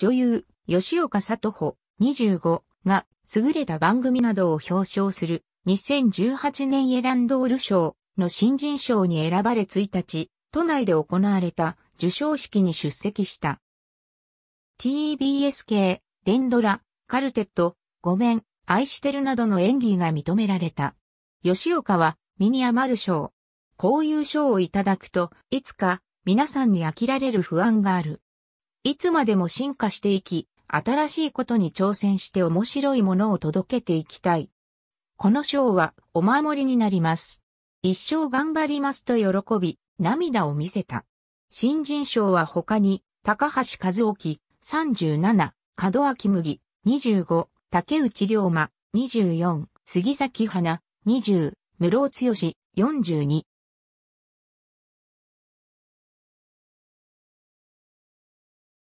女優、吉岡里穂25が優れた番組などを表彰する2018年エランドール賞の新人賞に選ばれ1日、都内で行われた受賞式に出席した。TBS 系、レンドラ、カルテット、ごめん、愛してるなどの演技が認められた。吉岡は身に余る賞。こういう賞をいただくと、いつか皆さんに飽きられる不安がある。いつまでも進化していき、新しいことに挑戦して面白いものを届けていきたい。この賞はお守りになります。一生頑張りますと喜び、涙を見せた。新人賞は他に、高橋和沖、37、門脇麦、25、竹内龍馬、24、杉崎花、20、室尾剛、42。